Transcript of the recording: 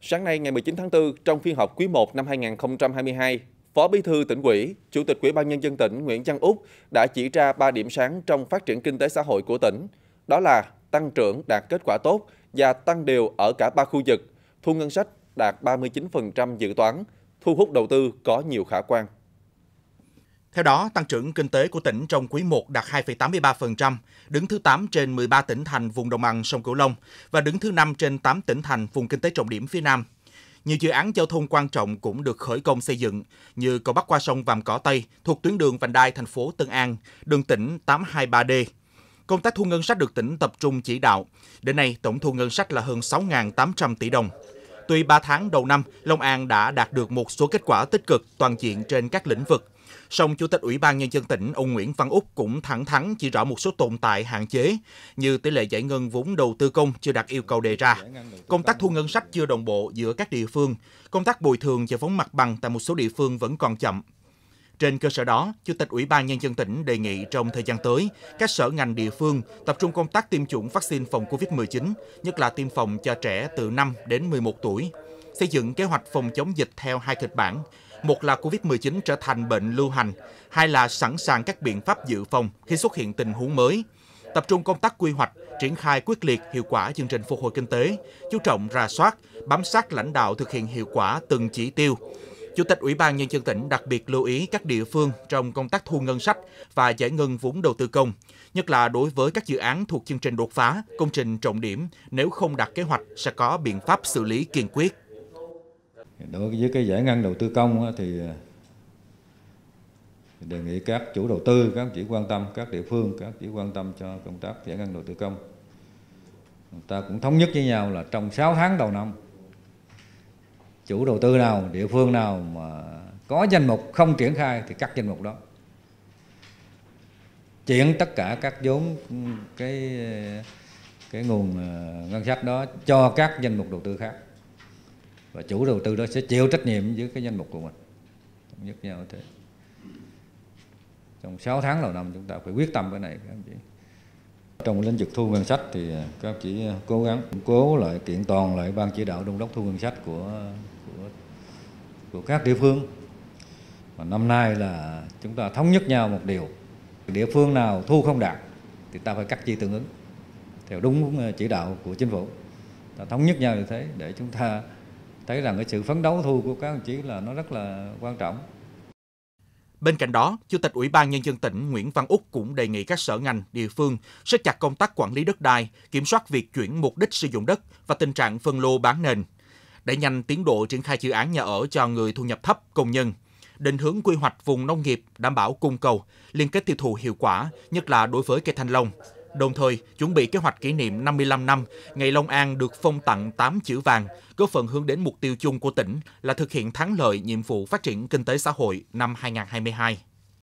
Sáng nay ngày 19 tháng 4, trong phiên họp quý 1 năm 2022, Phó Bí thư tỉnh ủy, Chủ tịch Ủy ban nhân dân tỉnh Nguyễn Văn Úc đã chỉ ra 3 điểm sáng trong phát triển kinh tế xã hội của tỉnh, đó là tăng trưởng đạt kết quả tốt và tăng đều ở cả ba khu vực, thu ngân sách đạt 39% dự toán, thu hút đầu tư có nhiều khả quan. Theo đó, tăng trưởng kinh tế của tỉnh trong quý 1 đạt 2,83%, đứng thứ 8 trên 13 tỉnh thành vùng đồng bằng sông Cửu Long và đứng thứ 5 trên 8 tỉnh thành vùng kinh tế trọng điểm phía Nam. Nhiều dự án giao thông quan trọng cũng được khởi công xây dựng như cầu Bắc qua sông Vàm Cỏ Tây thuộc tuyến đường vành đai thành phố Tân An, đường tỉnh 823D. Công tác thu ngân sách được tỉnh tập trung chỉ đạo. Đến nay, tổng thu ngân sách là hơn 6.800 tỷ đồng. Tuy 3 tháng đầu năm, Long An đã đạt được một số kết quả tích cực toàn diện trên các lĩnh vực. Song Chủ tịch Ủy ban Nhân dân tỉnh ông Nguyễn Văn Úc cũng thẳng thắn chỉ rõ một số tồn tại hạn chế như tỷ lệ giải ngân vốn đầu tư công chưa đạt yêu cầu đề ra, công tác thu ngân sách chưa đồng bộ giữa các địa phương, công tác bồi thường giải phóng mặt bằng tại một số địa phương vẫn còn chậm, trên cơ sở đó, Chủ tịch Ủy ban Nhân dân tỉnh đề nghị trong thời gian tới, các sở ngành địa phương tập trung công tác tiêm chủng vaccine phòng COVID-19, nhất là tiêm phòng cho trẻ từ 5 đến 11 tuổi, xây dựng kế hoạch phòng chống dịch theo hai kịch bản. Một là COVID-19 trở thành bệnh lưu hành, hai là sẵn sàng các biện pháp dự phòng khi xuất hiện tình huống mới, tập trung công tác quy hoạch, triển khai quyết liệt hiệu quả chương trình phục hồi kinh tế, chú trọng ra soát, bám sát lãnh đạo thực hiện hiệu quả từng chỉ tiêu, Chủ tịch Ủy ban Nhân dân tỉnh đặc biệt lưu ý các địa phương trong công tác thu ngân sách và giải ngân vốn đầu tư công, nhất là đối với các dự án thuộc chương trình đột phá, công trình trọng điểm, nếu không đạt kế hoạch sẽ có biện pháp xử lý kiên quyết. Đối với cái giải ngân đầu tư công à, thì đề nghị các chủ đầu tư, các chỉ quan tâm, các địa phương, các chỉ quan tâm cho công tác giải ngân đầu tư công. Người ta cũng thống nhất với nhau là trong 6 tháng đầu năm chủ đầu tư nào địa phương nào mà có danh mục không triển khai thì cắt danh mục đó chuyển tất cả các vốn ừ, cái cái nguồn ờ, ngân sách đó cho các danh mục đầu tư khác và chủ đầu tư đó sẽ chịu trách nhiệm với cái danh mục của mình nhất nhau thế trong 6 tháng đầu năm chúng ta phải quyết tâm cái này các anh chị trong lĩnh vực thu ngân sách thì các chỉ cố gắng cố lại kiện toàn lại ban chỉ đạo đông đốc thu ngân sách của của của các địa phương và năm nay là chúng ta thống nhất nhau một điều địa phương nào thu không đạt thì ta phải cắt chi tương ứng theo đúng ờ, chỉ đạo của chính phủ ta thống nhất nhau như thế để chúng ta thấy rằng cái sự phấn đấu thu của các đồng chí là nó rất là quan trọng Bên cạnh đó, Chủ tịch Ủy ban Nhân dân tỉnh Nguyễn Văn Úc cũng đề nghị các sở ngành, địa phương siết chặt công tác quản lý đất đai, kiểm soát việc chuyển mục đích sử dụng đất và tình trạng phân lô bán nền, để nhanh tiến độ triển khai dự án nhà ở cho người thu nhập thấp, công nhân, định hướng quy hoạch vùng nông nghiệp đảm bảo cung cầu, liên kết tiêu thụ hiệu quả, nhất là đối với cây thanh long. Đồng thời, chuẩn bị kế hoạch kỷ niệm 55 năm ngày Long An được phong tặng 8 chữ vàng, góp phần hướng đến mục tiêu chung của tỉnh là thực hiện thắng lợi nhiệm vụ phát triển kinh tế xã hội năm 2022.